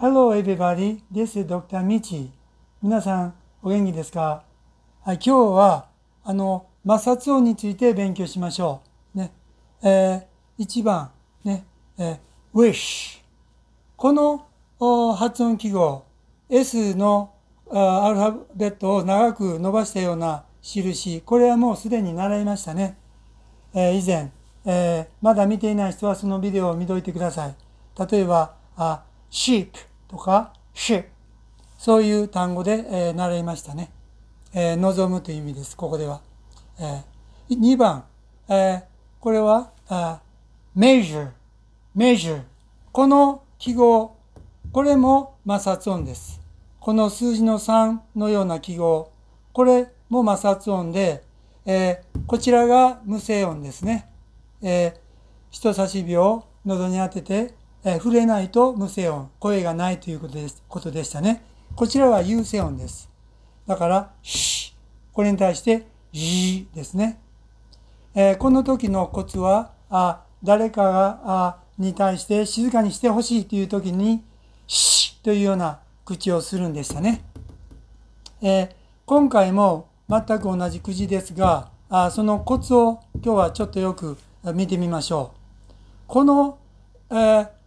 Hello everybody, this is Dr. Michi. 皆さん、お元気ですか、はい、今日は、あの、摩擦音について勉強しましょう。ね。えー、1番、ね、えー、wish。この発音記号、S のアルファベットを長く伸ばしたような印、これはもうすでに習いましたね。えー、以前、えー、まだ見ていない人はそのビデオを見といてください。例えば、あ sheep とか ship そういう単語で、えー、習いましたね、えー、望むという意味ですここでは、えー、2番、えー、これはあ measure measure この記号これも摩擦音ですこの数字の3のような記号これも摩擦音で、えー、こちらが無声音ですね、えー、人差し指を喉に当ててえ触れないと無声音、声がないということですことでしたね。こちらは有声音です。だから、シこれに対して、ジーですね。えー、この時のコツは、あ誰かがあに対して静かにしてほしいという時に、シというような口をするんでしたね。えー、今回も全く同じ口ですが、あそのコツを今日はちょっとよく見てみましょう。この、えー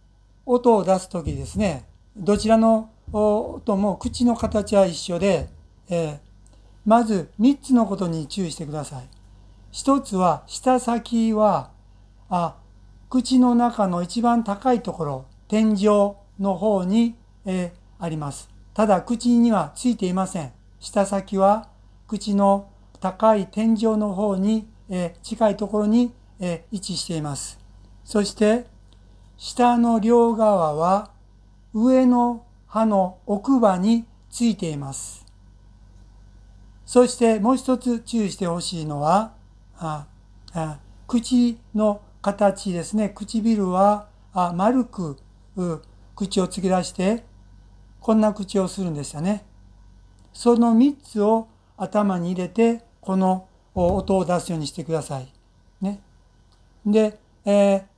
音を出す時ですね、どちらの音も口の形は一緒で、えー、まず3つのことに注意してください。1つは、舌先は、あ、口の中の一番高いところ、天井の方に、えー、あります。ただ、口にはついていません。舌先は、口の高い天井の方に、えー、近いところに、えー、位置しています。そして、下の両側は上の歯の奥歯についています。そしてもう一つ注意してほしいのは、ああ口の形ですね。唇はあ丸く口を突き出して、こんな口をするんでしたね。その3つを頭に入れて、この音を出すようにしてください。ね。で、えー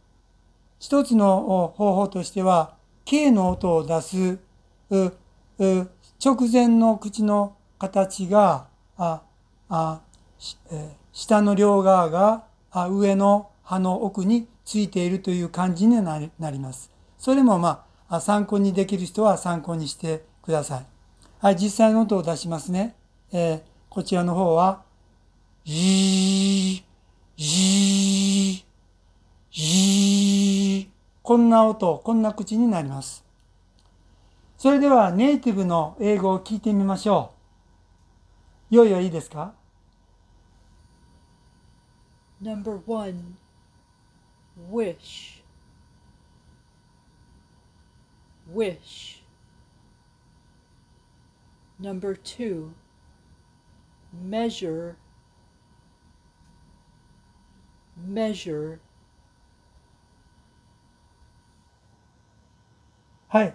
一つの方法としては、K の音を出す、直前の口の形が、ああえ下の両側があ上の歯の奥についているという感じになります。それもまあ、参考にできる人は参考にしてください。はい、実際の音を出しますね。えー、こちらの方は、じーこんな音、こんな口になります。それではネイティブの英語を聞いてみましょう。用意はいいですか Number one, wish, wish. Number two, measure, measure. はい。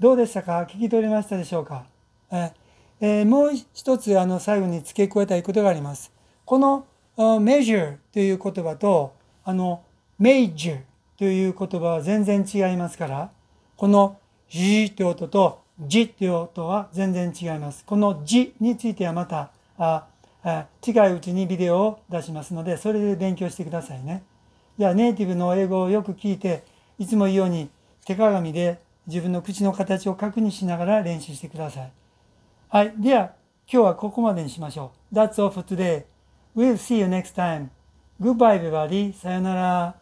どうでしたか聞き取りましたでしょうかええー、もう一つ、あの、最後に付け加えたいことがあります。この、measure という言葉と、あの、major という言葉は全然違いますから、この、じーって音と、じっいう音は全然違います。このじについてはまた、あ近いうちにビデオを出しますので、それで勉強してくださいね。じゃあ、ネイティブの英語をよく聞いて、いつも言うように手鏡で自分の口の形を確認しながら練習してください。はい。では、今日はここまでにしましょう。That's all for today. We'll see you next time. Goodbye, everybody. さよなら。